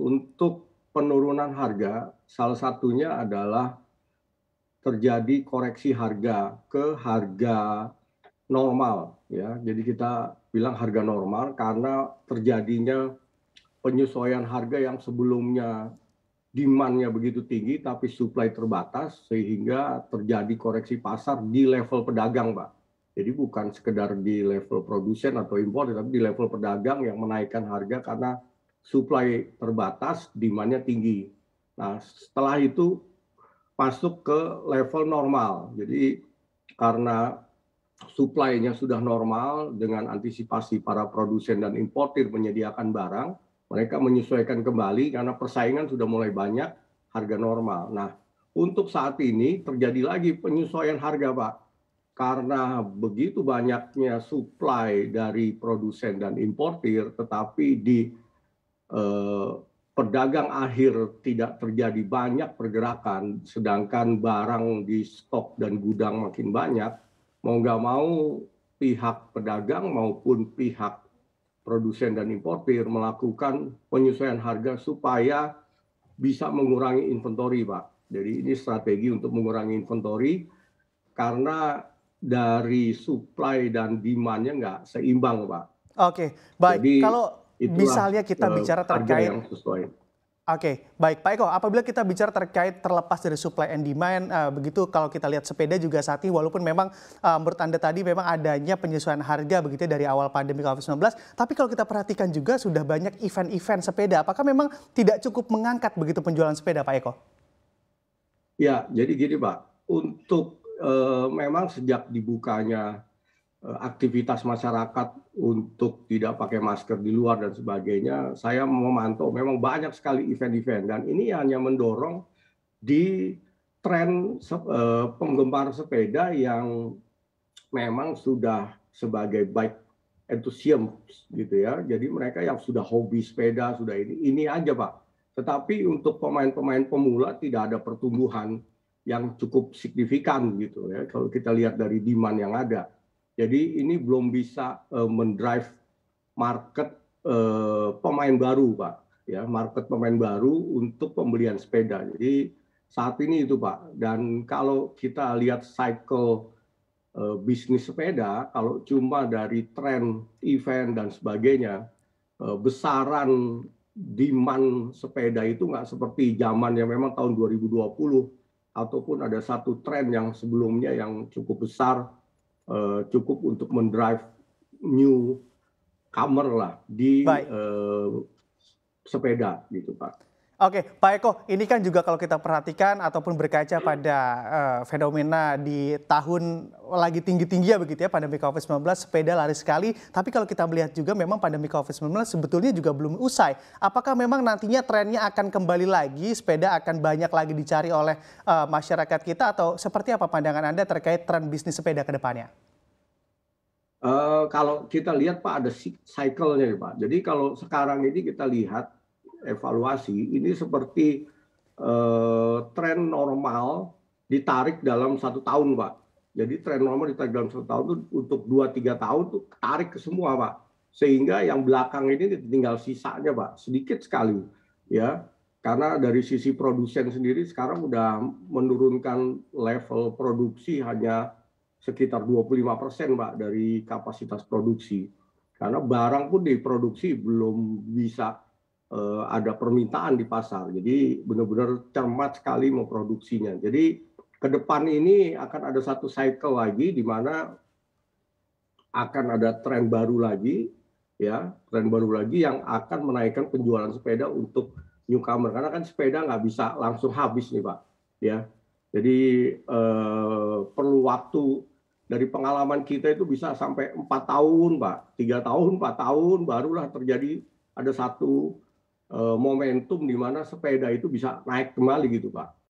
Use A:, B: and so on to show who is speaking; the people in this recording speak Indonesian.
A: untuk penurunan harga salah satunya adalah terjadi koreksi harga ke harga normal ya. Jadi kita bilang harga normal karena terjadinya penyesuaian harga yang sebelumnya demand begitu tinggi tapi supply terbatas sehingga terjadi koreksi pasar di level pedagang, Pak. Jadi bukan sekedar di level produsen atau impor tapi di level pedagang yang menaikkan harga karena supply terbatas, demandnya tinggi. Nah, setelah itu masuk ke level normal. Jadi karena supply-nya sudah normal dengan antisipasi para produsen dan importer menyediakan barang, mereka menyesuaikan kembali karena persaingan sudah mulai banyak, harga normal. Nah, untuk saat ini terjadi lagi penyesuaian harga, Pak. Karena begitu banyaknya supply dari produsen dan importer, tetapi di Eh, pedagang akhir tidak terjadi banyak pergerakan, sedangkan barang di stok dan gudang makin banyak, mau nggak mau pihak pedagang maupun pihak produsen dan importer melakukan penyesuaian harga supaya bisa mengurangi inventory, Pak. Jadi ini strategi untuk mengurangi inventory karena dari supply dan demand-nya nggak seimbang, Pak. Oke, baik. Jadi, Kalau Itulah, misalnya kita eh, bicara terkait
B: Oke, okay, baik Pak Eko. Apabila kita bicara terkait terlepas dari supply and demand, uh, begitu kalau kita lihat sepeda juga saat ini, walaupun memang uh, menurut anda tadi memang adanya penyesuaian harga begitu ya dari awal pandemi COVID-19, tapi kalau kita perhatikan juga sudah banyak event-event sepeda. Apakah memang tidak cukup mengangkat begitu penjualan sepeda, Pak Eko?
A: Ya, jadi gini Pak, untuk uh, memang sejak dibukanya Eh, aktivitas masyarakat untuk tidak pakai masker di luar dan sebagainya, saya memantau memang banyak sekali event-event dan ini hanya mendorong di tren eh, penggemar sepeda yang memang sudah sebagai bike enthusiast gitu ya. Jadi mereka yang sudah hobi sepeda sudah ini ini aja pak. Tetapi untuk pemain-pemain pemula tidak ada pertumbuhan yang cukup signifikan gitu ya. Kalau kita lihat dari demand yang ada jadi ini belum bisa uh, mendrive market uh, pemain baru, Pak. Ya, market pemain baru untuk pembelian sepeda. Jadi saat ini itu, Pak. Dan kalau kita lihat cycle uh, bisnis sepeda, kalau cuma dari tren event dan sebagainya, uh, besaran demand sepeda itu nggak seperti zaman yang memang tahun 2020 ataupun ada satu tren yang sebelumnya yang cukup besar uh, cukup untuk mendrive new kamar lah di uh, sepeda
B: gitu Pak. Oke, Pak Eko, ini kan juga kalau kita perhatikan ataupun berkaca pada uh, fenomena di tahun lagi tinggi-tinggi ya begitu ya pandemi COVID-19, sepeda lari sekali. Tapi kalau kita melihat juga memang pandemi COVID-19 sebetulnya juga belum usai. Apakah memang nantinya trennya akan kembali lagi, sepeda akan banyak lagi dicari oleh uh, masyarakat kita atau seperti apa pandangan Anda terkait tren bisnis sepeda ke depannya?
A: Uh, kalau kita lihat Pak ada cycle-nya Pak. Jadi kalau sekarang ini kita lihat evaluasi ini seperti eh, tren normal ditarik dalam satu tahun pak. Jadi tren normal ditarik dalam satu tahun itu untuk dua tiga tahun tuh tarik ke semua pak. Sehingga yang belakang ini tinggal sisanya pak sedikit sekali ya. Karena dari sisi produsen sendiri sekarang sudah menurunkan level produksi hanya sekitar 25 persen pak dari kapasitas produksi. Karena barang pun diproduksi belum bisa Eh, ada permintaan di pasar. Jadi benar-benar cermat sekali memproduksinya. Jadi ke depan ini akan ada satu cycle lagi di mana akan ada tren baru lagi ya, tren baru lagi yang akan menaikkan penjualan sepeda untuk newcomer karena kan sepeda nggak bisa langsung habis nih, Pak. Ya. Jadi eh, perlu waktu dari pengalaman kita itu bisa sampai empat tahun, Pak. tiga tahun, empat tahun barulah terjadi ada satu Eh, momentum
B: di mana sepeda itu bisa naik kembali gitu pak